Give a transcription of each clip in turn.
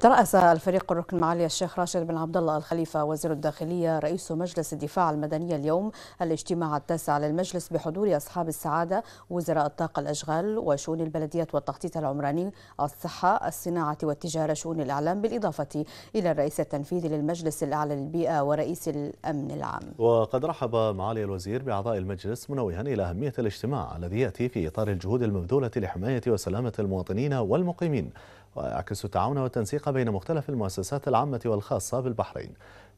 ترأس الفريق الركن المعالي الشيخ راشد بن عبد الله الخليفة وزير الداخلية رئيس مجلس الدفاع المدني اليوم الاجتماع التاسع للمجلس بحضور أصحاب السعادة وزراء الطاقة الأشغال وشؤون البلديات والتخطيط العمراني الصحة الصناعة والتجارة شؤون الإعلام بالإضافة إلى الرئيس التنفيذي للمجلس الأعلى للبيئة ورئيس الأمن العام وقد رحب معالي الوزير بأعضاء المجلس منوها إلى أهمية الاجتماع الذي يأتي في إطار الجهود المبذولة لحماية وسلامة المواطنين والمقيمين ويعكس التعاون والتنسيق بين مختلف المؤسسات العامة والخاصة بالبحرين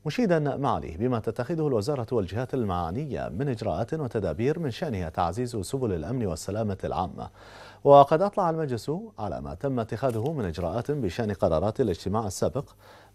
مشيدا معاليه بما تتخذه الوزارة والجهات المعنية من إجراءات وتدابير من شأنها تعزيز سبل الأمن والسلامة العامة وقد أطلع المجلس على ما تم اتخاذه من إجراءات بشأن قرارات الاجتماع السابق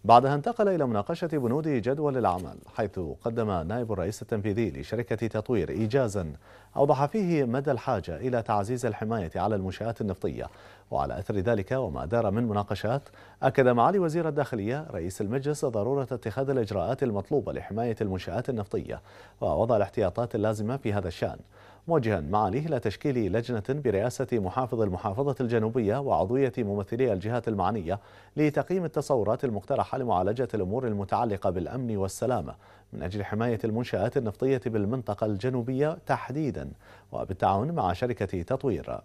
بعدها انتقل إلى مناقشة بنود جدول الأعمال حيث قدم نائب الرئيس التنفيذي لشركة تطوير إيجازا أوضح فيه مدى الحاجة إلى تعزيز الحماية على المنشآت النفطية وعلى أثر ذلك وما دار من مناقشات أكد معالي وزير الداخلية رئيس المجلس ضرورة اتخاذ الإجراءات الإجراءات المطلوبة لحماية المنشآت النفطية ووضع الاحتياطات اللازمة في هذا الشأن موجها معاليه إلى تشكيل لجنة برئاسة محافظ المحافظة الجنوبية وعضوية ممثلي الجهات المعنية لتقييم التصورات المقترحة لمعالجة الأمور المتعلقة بالأمن والسلامة من أجل حماية المنشآت النفطية بالمنطقة الجنوبية تحديدا وبالتعاون مع شركة تطوير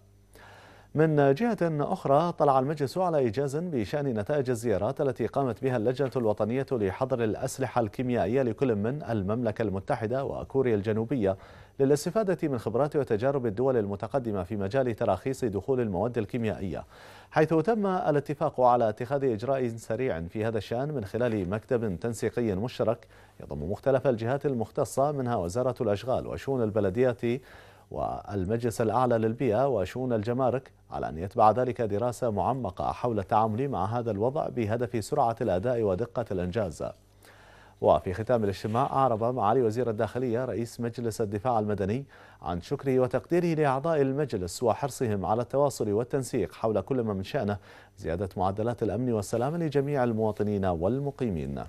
من جهة أخرى طلع المجلس على إيجاز بشأن نتائج الزيارات التي قامت بها اللجنة الوطنية لحظر الأسلحة الكيميائية لكل من المملكة المتحدة وكوريا الجنوبية للاستفادة من خبرات وتجارب الدول المتقدمة في مجال تراخيص دخول المواد الكيميائية حيث تم الاتفاق على اتخاذ إجراء سريع في هذا الشأن من خلال مكتب تنسيقي مشترك يضم مختلف الجهات المختصة منها وزارة الأشغال وشؤون البلديات والمجلس الأعلى للبيئة وشؤون الجمارك على أن يتبع ذلك دراسة معمقة حول التعامل مع هذا الوضع بهدف سرعة الأداء ودقة الإنجاز وفي ختام الاجتماع أعرب معالي وزير الداخلية رئيس مجلس الدفاع المدني عن شكره وتقديره لأعضاء المجلس وحرصهم على التواصل والتنسيق حول كل ما من شأنه زيادة معدلات الأمن والسلام لجميع المواطنين والمقيمين